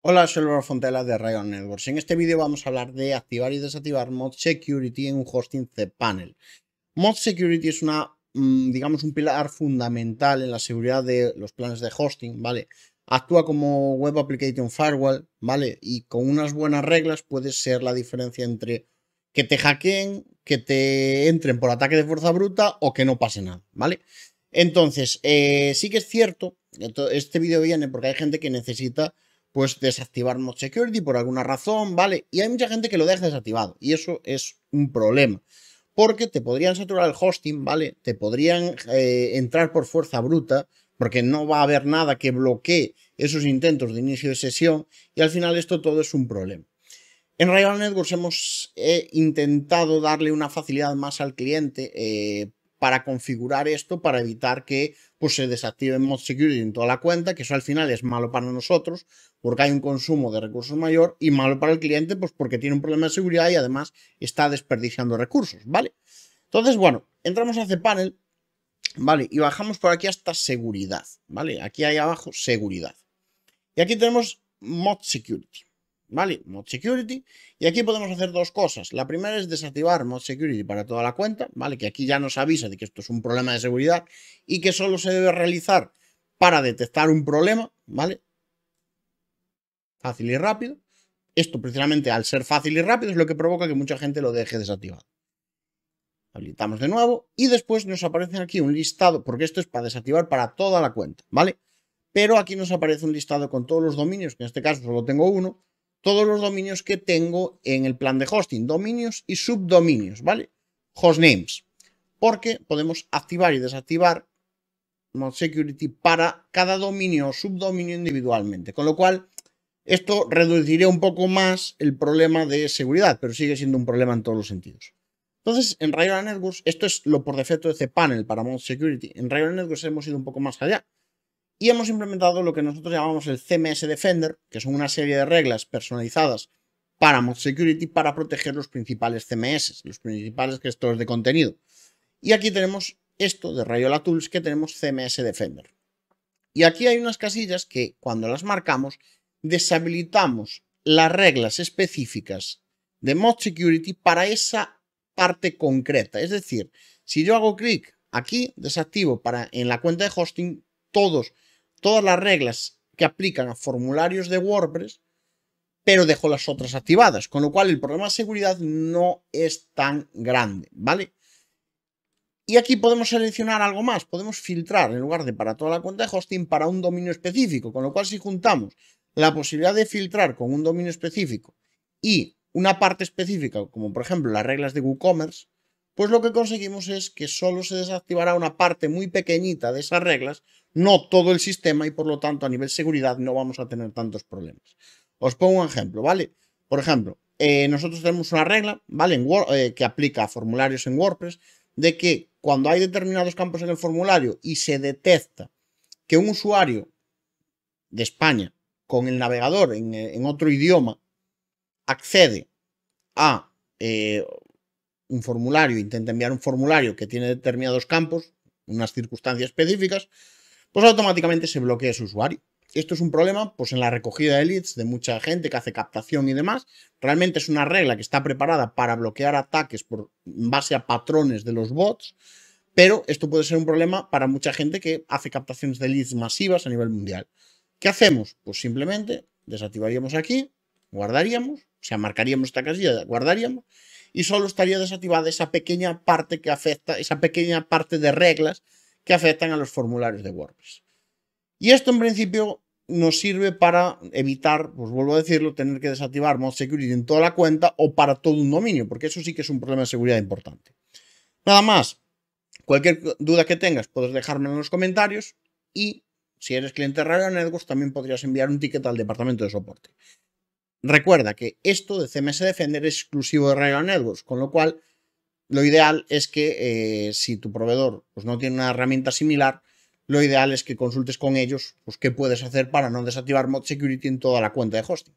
Hola, soy Laura Fontela de Rayon Networks. En este vídeo vamos a hablar de activar y desactivar Mod Security en un hosting cPanel. Mod Security es una, mm, digamos, un pilar fundamental en la seguridad de los planes de hosting, ¿vale? Actúa como Web Application Firewall, ¿vale? Y con unas buenas reglas puede ser la diferencia entre que te hackeen, que te entren por ataque de fuerza bruta o que no pase nada, ¿vale? Entonces, eh, sí que es cierto, este vídeo viene porque hay gente que necesita pues desactivar Mod Security por alguna razón, ¿vale? Y hay mucha gente que lo deja desactivado y eso es un problema. Porque te podrían saturar el hosting, ¿vale? Te podrían eh, entrar por fuerza bruta, porque no va a haber nada que bloquee esos intentos de inicio de sesión y al final esto todo es un problema. En Rival Networks hemos eh, intentado darle una facilidad más al cliente eh, para configurar esto, para evitar que pues, se desactive Mod Security en toda la cuenta, que eso al final es malo para nosotros, porque hay un consumo de recursos mayor, y malo para el cliente, pues porque tiene un problema de seguridad y además está desperdiciando recursos, ¿vale? Entonces, bueno, entramos a cPanel, ¿vale? Y bajamos por aquí hasta seguridad, ¿vale? Aquí ahí abajo seguridad. Y aquí tenemos Mod Security. ¿vale? Mod Security. Y aquí podemos hacer dos cosas. La primera es desactivar Mod Security para toda la cuenta, ¿vale? Que aquí ya nos avisa de que esto es un problema de seguridad y que solo se debe realizar para detectar un problema, ¿vale? Fácil y rápido. Esto precisamente al ser fácil y rápido es lo que provoca que mucha gente lo deje desactivado. Habilitamos de nuevo y después nos aparece aquí un listado, porque esto es para desactivar para toda la cuenta, ¿vale? Pero aquí nos aparece un listado con todos los dominios, que en este caso solo tengo uno, todos los dominios que tengo en el plan de hosting, dominios y subdominios, ¿vale? Hostnames, porque podemos activar y desactivar Mod Security para cada dominio o subdominio individualmente, con lo cual esto reduciría un poco más el problema de seguridad, pero sigue siendo un problema en todos los sentidos. Entonces, en Rayola Networks, esto es lo por defecto de panel para Mod Security. En Rayola Networks hemos ido un poco más allá y hemos implementado lo que nosotros llamamos el CMS Defender, que son una serie de reglas personalizadas para Mod Security para proteger los principales CMS, los principales gestores de contenido. Y aquí tenemos esto de Rayola Tools que tenemos CMS Defender. Y aquí hay unas casillas que cuando las marcamos deshabilitamos las reglas específicas de Mod Security para esa parte concreta. Es decir, si yo hago clic aquí, desactivo para en la cuenta de hosting todos todas las reglas que aplican a formularios de WordPress, pero dejo las otras activadas, con lo cual el problema de seguridad no es tan grande, ¿vale? Y aquí podemos seleccionar algo más, podemos filtrar en lugar de para toda la cuenta de hosting para un dominio específico, con lo cual si juntamos la posibilidad de filtrar con un dominio específico y una parte específica, como por ejemplo las reglas de WooCommerce, pues lo que conseguimos es que solo se desactivará una parte muy pequeñita de esas reglas, no todo el sistema y por lo tanto a nivel seguridad no vamos a tener tantos problemas. Os pongo un ejemplo, ¿vale? Por ejemplo, eh, nosotros tenemos una regla, ¿vale? Eh, que aplica a formularios en WordPress, de que cuando hay determinados campos en el formulario y se detecta que un usuario de España con el navegador en, eh, otro idioma accede a un formulario, intenta enviar un formulario que tiene determinados campos, unas circunstancias específicas, pues automáticamente se bloquea su usuario. Esto es un problema pues en la recogida de leads de mucha gente que hace captación y demás. Realmente es una regla que está preparada para bloquear ataques por base a patrones de los bots, pero esto puede ser un problema para mucha gente que hace captaciones de leads masivas a nivel mundial. ¿Qué hacemos? Pues simplemente desactivaríamos aquí, guardaríamos, o sea, marcaríamos esta casilla, guardaríamos y solo estaría desactivada esa pequeña parte que afecta, esa pequeña parte de reglas que afectan a los formularios de WordPress. Y esto en principio nos sirve para evitar, pues vuelvo a decirlo, tener que desactivar Mod Security en toda la cuenta o para todo un dominio, porque eso sí que es un problema de seguridad importante. Nada más, cualquier duda que tengas puedes dejármela en los comentarios y si eres cliente de en Networks también podrías enviar un ticket al departamento de soporte. Recuerda que esto de CMS Defender es exclusivo de Rail Networks, con lo cual lo ideal es que eh, si tu proveedor pues, no tiene una herramienta similar, lo ideal es que consultes con ellos pues, qué puedes hacer para no desactivar Mod Security en toda la cuenta de hosting.